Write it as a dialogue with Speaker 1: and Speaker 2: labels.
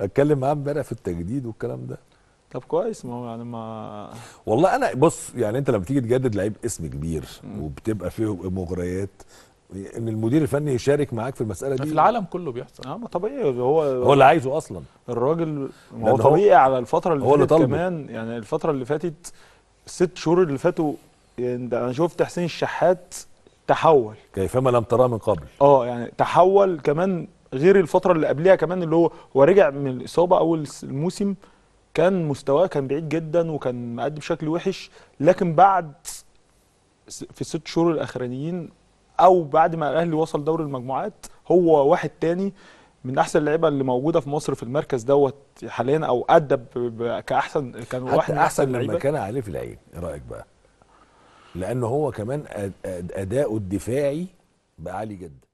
Speaker 1: اتكلم معاه امبارح في التجديد والكلام ده
Speaker 2: طب كويس ما هو يعني ما
Speaker 1: والله انا بص يعني انت لما تيجي تجدد لعيب اسم كبير وبتبقى فيه مغريات ان المدير الفني يشارك معاك في المساله دي في العالم
Speaker 2: كله بيحصل اه ما طبيعي هو هو اللي عايزه اصلا
Speaker 1: الراجل هو طبيعي على
Speaker 2: الفتره اللي فاتت كمان يعني الفتره اللي فاتت الست شهور اللي فاتوا يعني انا شفت حسين الشحات تحول كيفما لم تراه من قبل اه يعني تحول كمان غير الفتره اللي قبلها كمان اللي هو هو رجع من الاصابه اول الموسم كان مستواه كان بعيد جدا وكان مقدم بشكل وحش لكن بعد في الست شهور الاخرانيين او بعد ما الاهلي وصل دوري المجموعات هو واحد تاني من احسن اللعيبه اللي موجوده في مصر في المركز دوت حاليا او ادى كاحسن كان واحد من احسن لعيبه كان عليه في
Speaker 1: العين ايه رايك بقى لان هو كمان اداؤه الدفاعي بقى عالي جدا